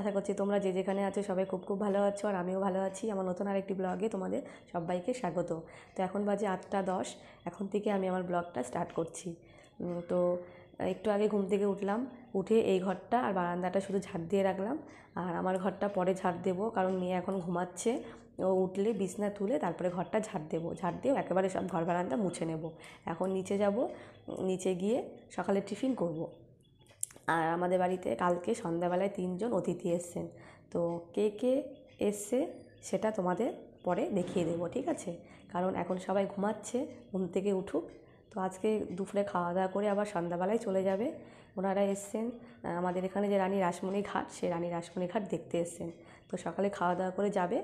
আশা করছি তোমরা যে যেখানে আছো সবাই খুব খুব ভালো আছো আর আমিও ভালো আছি আমার নতুন আরেকটি ব্লগে তোমাদের সবাইকে স্বাগত তো এখন বাজে আটটা দশ এখন থেকে আমি আমার ব্লগটা স্টার্ট করছি তো একটু আগে ঘুম থেকে উঠলাম উঠে এই ঘরটা আর বারান্দাটা শুধু ঝাড় দিয়ে রাখলাম আর আমার ঘরটা পরে ঝাড় দেবো কারণ মেয়ে এখন ঘুমাচ্ছে ও উঠলে বিছনা তুলে তারপরে ঘরটা ঝাড় দেবো ঝাড় দিয়েও একেবারে সব ঘর বারান্দা মুছে নেব এখন নিচে যাব নিচে গিয়ে সকালে টিফিন করব আর আমাদের বাড়িতে কালকে সন্ধ্যাবেলায় তিনজন অতিথি এসছেন তো কে কে এসছে সেটা তোমাদের পরে দেখিয়ে দেবো ঠিক আছে কারণ এখন সবাই ঘুমাচ্ছে ঘুম থেকে উঠুক তো আজকে দুপুরে খাওয়া দাওয়া করে আবার সন্ধ্যাবেলায় চলে যাবে ওনারা এসছেন আমাদের এখানে যে রানী রাসমণি ঘাট সে রানী রাসমণি ঘাট দেখতে এসছেন তো সকালে খাওয়া দাওয়া করে যাবে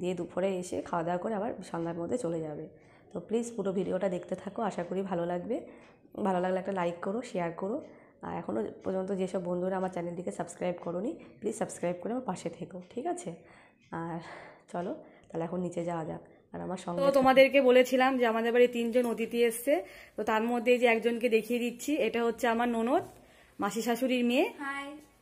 দিয়ে দুপুরে এসে খাওয়া দাওয়া করে আবার সন্ধ্যার মধ্যে চলে যাবে তো প্লিজ পুরো ভিডিওটা দেখতে থাকো আশা করি ভালো লাগবে ভালো লাগলে একটা লাইক করো শেয়ার করো আর এখনও পর্যন্ত যেসব বন্ধুরা আমার চ্যানেলটিকে সাবস্ক্রাইব নি প্লিজ সাবস্ক্রাইব করে আমার পাশে থেকো ঠিক আছে আর চলো তাহলে এখন নিচে যাওয়া যাক আর আমার সঙ্গে তোমাদেরকে বলেছিলাম যে আমাদের বাড়ি তিনজন অতিথি এসছে তো তার মধ্যে যে একজনকে দেখিয়ে দিচ্ছি এটা হচ্ছে আমার ননদ মাসি শাশুড়ির মেয়ে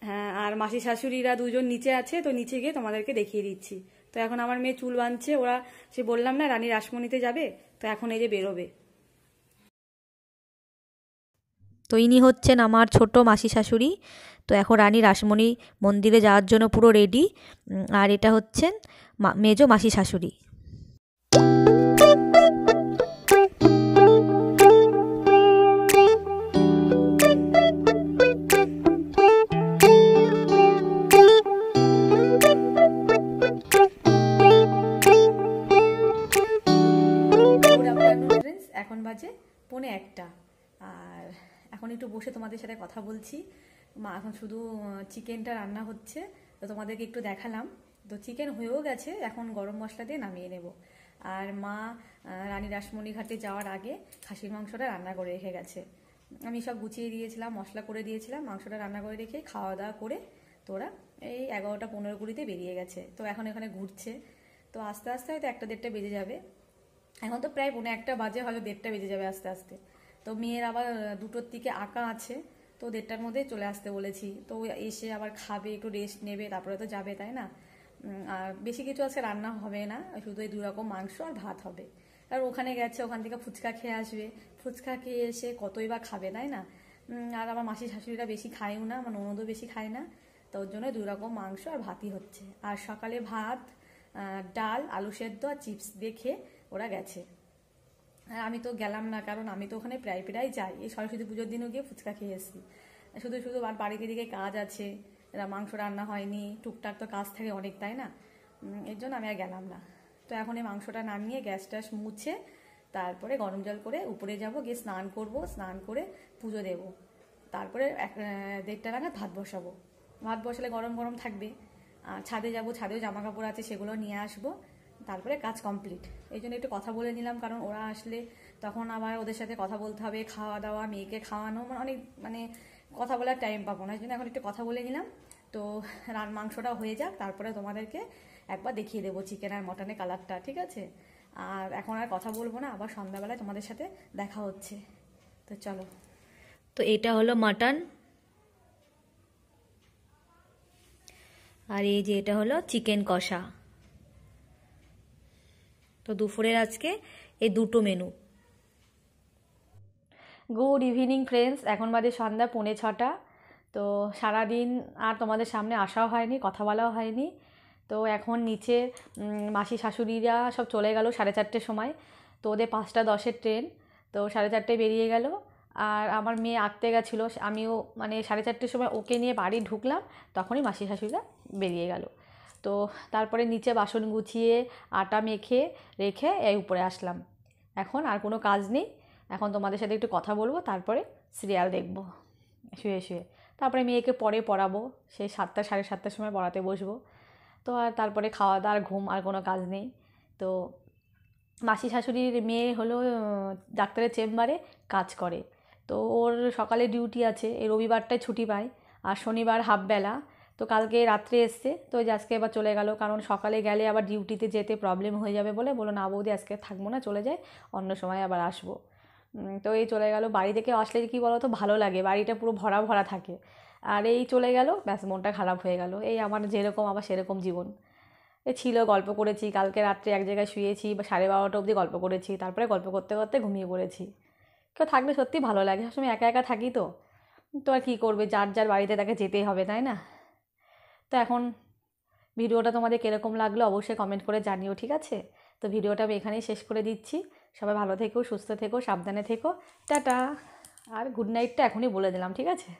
হ্যাঁ আর মাসি শাশুড়িরা দুজন নিচে আছে তো নিচে গিয়ে তোমাদেরকে দেখিয়ে দিচ্ছি তো এখন আমার মেয়ে চুল বাঁধছে ওরা সে বললাম না রানী রাসমণিতে যাবে তো এখন এই যে বেরোবে তো ইনি হচ্ছেন আমার ছোট মাসি শাশুড়ি তো এখন রানী রাসমণি মন্দিরে যাওয়ার জন্য পুরো রেডি আর এটা হচ্ছেন মেজো মাসি শাশুড়ি এখন বাজে পৌনে একটা আর এখন একটু বসে তোমাদের সাথে কথা বলছি মা এখন শুধু চিকেনটা রান্না হচ্ছে তো তোমাদেরকে একটু দেখালাম তো চিকেন হয়েও গেছে এখন গরম মশলা দিয়ে নামিয়ে নেব আর মা রানী ঘাটে যাওয়ার আগে খাসির মাংসটা রান্না করে রেখে গেছে আমি সব গুছিয়ে দিয়েছিলাম মশলা করে দিয়েছিলাম মাংসটা রান্না করে রেখে খাওয়া দাওয়া করে তোরা এই এগারোটা পনেরো কুড়িতে বেরিয়ে গেছে তো এখন এখানে ঘুরছে তো আস্তে আস্তে হয়তো একটা দেড়টা বেজে যাবে এখন তো প্রায় পনেরো একটা বাজে হয়তো দেড়টা বেজে যাবে আস্তে আস্তে তো মেয়ের আবার দুটোর দিকে আঁকা আছে তো দেড়টার মধ্যে চলে আসতে বলেছি তো এসে আবার খাবে একটু রেস্ট নেবে তারপরে তো যাবে তাই না আর বেশি কিছু আছে রান্না হবে না শুধু এই দুরকম মাংস আর ভাত হবে আর ওখানে গেছে ওখান থেকে ফুচকা খেয়ে আসবে ফুচকা খেয়ে এসে কতই বা খাবে তাই না আর আমার মাসি শাশুড়িরা বেশি খায়ও না আমার ননদও বেশি খায় না তো ওর জন্য দুরকম মাংস আর ভাতই হচ্ছে আর সকালে ভাত ডাল আলু সেদ্ধ আর চিপস দেখে ওরা গেছে আমি তো গেলাম না কারণ আমি তো ওখানে প্রায় প্রায় যাই এই সরস্বতী পুজোর দিনও গিয়ে ফুচকা খেয়ে এসেছি শুধু শুধু আর বাড়িতে দিকে কাজ আছে মাংস রান্না হয়নি টুকটাক তো কাজ থাকে অনেক তাই না এর জন্য আমি আর গেলাম না তো এখন এই মাংসটা নামিয়ে গ্যাস ট্যাস মুছে তারপরে গরম জল করে উপরে যাব গিয়ে স্নান করব স্নান করে পুজো দেব তারপরে এক দেড়টা নাগাদ ভাত বসাবো ভাত বসালে গরম গরম থাকবে আর ছাদে যাব ছাদেও জামা কাপড় আছে সেগুলো নিয়ে আসবো তারপরে কাজ কমপ্লিট এই জন্য একটু কথা বলে নিলাম কারণ ওরা আসলে তখন আবার ওদের সাথে কথা বলতে হবে খাওয়া দাওয়া মেয়েকে খাওয়ানো মানে অনেক মানে কথা বলার টাইম পাবো না এই জন্য এখন একটু কথা বলে নিলাম তো রান মাংসটা হয়ে যাক তারপরে তোমাদেরকে একবার দেখিয়ে দেবো চিকেন আর মটনের কালারটা ঠিক আছে আর এখন আর কথা বলবো না আবার সন্ধ্যাবেলায় তোমাদের সাথে দেখা হচ্ছে তো চলো তো এটা হলো মাটন আর এই যে এটা হলো চিকেন কষা তো দুপুরের আজকে এই দুটো মেনু গুড ইভিনিং ফ্রেন্ডস এখন বাজে সন্ধ্যা পৌনে ছটা তো সারাদিন আর তোমাদের সামনে আসাও হয়নি কথা বলাও হয়নি তো এখন নিচে মাসি শাশুড়িরা সব চলে গেল সাড়ে চারটের সময় তো ওদের পাঁচটা দশের ট্রেন তো সাড়ে চারটে বেরিয়ে গেল আর আমার মেয়ে আঁকতে গেছিলো আমিও মানে সাড়ে চারটের সময় ওকে নিয়ে বাড়ি ঢুকলাম তখনই মাসি শাশুড়িরা বেরিয়ে গেলো তো তারপরে নিচে বাসন গুছিয়ে আটা মেখে রেখে এই উপরে আসলাম এখন আর কোনো কাজ নেই এখন তোমাদের সাথে একটু কথা বলবো তারপরে সিরিয়াল দেখব শুয়ে শুয়ে তারপরে মেয়েকে পরে পড়াবো সেই সাতটা সাড়ে সাতটার সময় পড়াতে বসবো তো আর তারপরে খাওয়া দাওয়ার ঘুম আর কোনো কাজ নেই তো মাসি শাশুড়ির মেয়ে হলো ডাক্তারের চেম্বারে কাজ করে তো ওর সকালে ডিউটি আছে এই রবিবারটায় ছুটি পায় আর শনিবার হাফবেলা তো কালকে রাত্রে এসছে তো ওই যে আজকে এবার চলে গেল কারণ সকালে গেলে আবার ডিউটিতে যেতে প্রবলেম হয়ে যাবে বলে বলো না বৌদি আজকে থাকবো না চলে যায় অন্য সময় আবার আসবো তো এই চলে গেল বাড়ি থেকে আসলে কি বলো তো ভালো লাগে বাড়িটা পুরো ভরা ভরা থাকে আর এই চলে গেল ব্যাস মনটা খারাপ হয়ে গেল এই আমার যেরকম আবার সেরকম জীবন এ ছিল গল্প করেছি কালকে রাত্রে এক জায়গায় শুয়েছি বা সাড়ে বারোটা অবধি গল্প করেছি তারপরে গল্প করতে করতে ঘুমিয়ে পড়েছি কেউ থাকলে সত্যি ভালো লাগে সবসময় একা একা থাকি তো তো আর কী করবে যার যার বাড়িতে তাকে যেতেই হবে তাই না তো এখন ভিডিওটা তোমাদের কীরকম লাগলো অবশ্যই কমেন্ট করে জানিও ঠিক আছে তো ভিডিওটা আমি এখানেই শেষ করে দিচ্ছি সবাই ভালো থেকো সুস্থ থেকো সাবধানে থেকো টাটা আর গুড নাইটটা এখনই বলে দিলাম ঠিক আছে